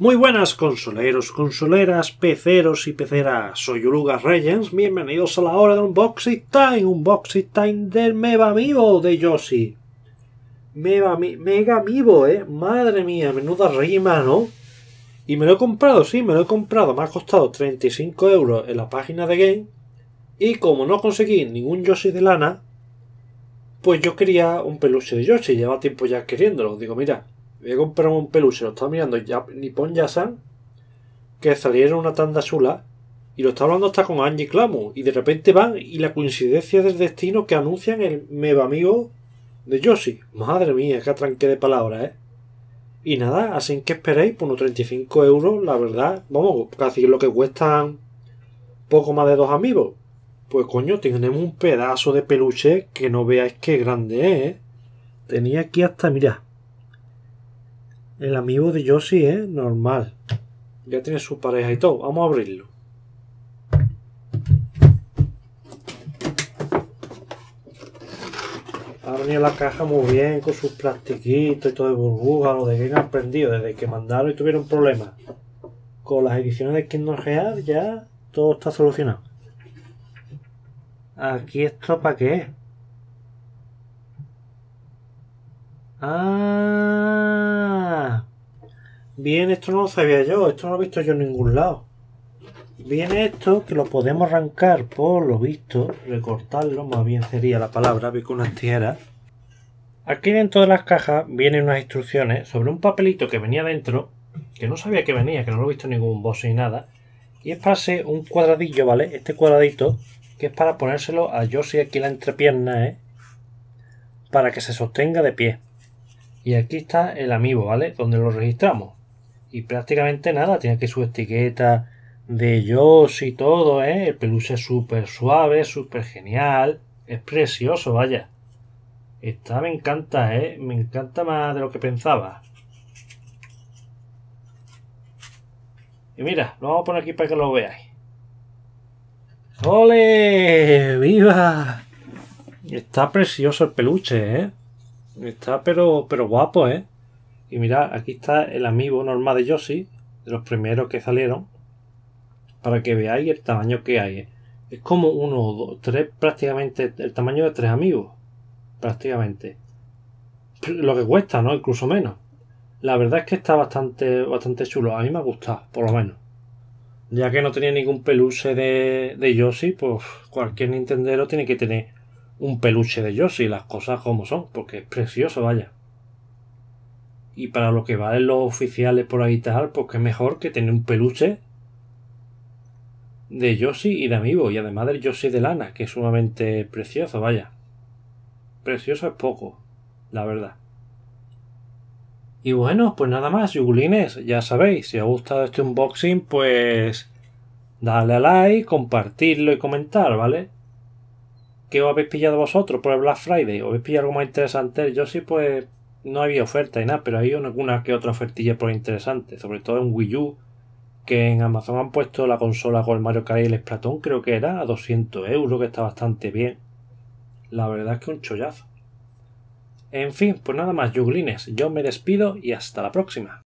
Muy buenas consoleros, consoleras, peceros y peceras, soy Uluga Reyes, bienvenidos a la hora de un Time, un Time del Mega Vivo de Yoshi. Mega, Mega Vivo, eh, madre mía, menuda rima, ¿no? Y me lo he comprado, sí, me lo he comprado, me ha costado 35 euros en la página de Game, y como no conseguí ningún Yoshi de lana, pues yo quería un peluche de Yoshi, lleva tiempo ya queriéndolo, digo, mira, Voy a comprar un peluche, lo está mirando ya, Nippon Yasan, que salieron una tanda sola y lo está hablando hasta con Angie Clamo. Y de repente van y la coincidencia del destino que anuncian el nuevo Amigo de Yoshi. Madre mía, qué tranque de palabras, ¿eh? Y nada, así que esperéis por unos 35 euros, la verdad, vamos, casi lo que cuestan poco más de dos amigos. Pues coño, tenemos un pedazo de peluche que no veáis qué grande es. ¿eh? Tenía aquí hasta, mirad, el amigo de Yoshi es normal. Ya tiene su pareja y todo. Vamos a abrirlo. Ha venido la caja muy bien con sus plastiquitos y todo de burbuja. Lo de que han aprendido desde que mandaron y tuvieron problemas. Con las ediciones de Kingdom Hearts ya todo está solucionado. Aquí esto para qué. Ah, Bien, esto no lo sabía yo, esto no lo he visto yo en ningún lado. Viene esto que lo podemos arrancar por lo visto, recortarlo, más bien sería la palabra, con unas tijeras. Aquí dentro de las cajas vienen unas instrucciones sobre un papelito que venía dentro, que no sabía que venía, que no lo he visto en ningún boss ni nada. Y es para hacer un cuadradillo, ¿vale? Este cuadradito, que es para ponérselo a Yoshi aquí en la entrepierna, ¿eh? Para que se sostenga de pie. Y aquí está el amigo, ¿vale? Donde lo registramos y prácticamente nada, tiene que su etiqueta de Yoshi y todo, ¿eh? El peluche es súper suave, súper genial, es precioso, vaya. está me encanta, ¿eh? Me encanta más de lo que pensaba. Y mira, lo vamos a poner aquí para que lo veáis. ¡Ole! ¡Viva! Está precioso el peluche, ¿eh? Está pero, pero guapo, ¿eh? Y mirad, aquí está el amigo normal de Yoshi, de los primeros que salieron, para que veáis el tamaño que hay. Es como uno, dos, tres, prácticamente el tamaño de tres amigos. Prácticamente. Lo que cuesta, ¿no? Incluso menos. La verdad es que está bastante, bastante chulo. A mí me ha gustado, por lo menos. Ya que no tenía ningún peluche de, de Yoshi, pues cualquier Nintendero tiene que tener un peluche de Yoshi, las cosas como son, porque es precioso, vaya. Y para lo que valen los oficiales por ahí tal, pues qué mejor que tener un peluche de Yoshi y de Amigo y además del Yoshi de lana, que es sumamente precioso, vaya. Precioso es poco, la verdad. Y bueno, pues nada más, yugulines, ya sabéis, si os ha gustado este unboxing, pues darle a like, compartirlo y comentar, ¿vale? ¿Qué os habéis pillado vosotros por el Black Friday? ¿Os habéis pillado algo más interesante? Yo sí, pues no había oferta y nada, pero hay una que otra ofertilla por interesante, sobre todo en Wii U, que en Amazon han puesto la consola con el Mario Kart y el Splatoon, creo que era a 200 euros, que está bastante bien. La verdad es que un chollazo. En fin, pues nada más, Juglines yo me despido y hasta la próxima.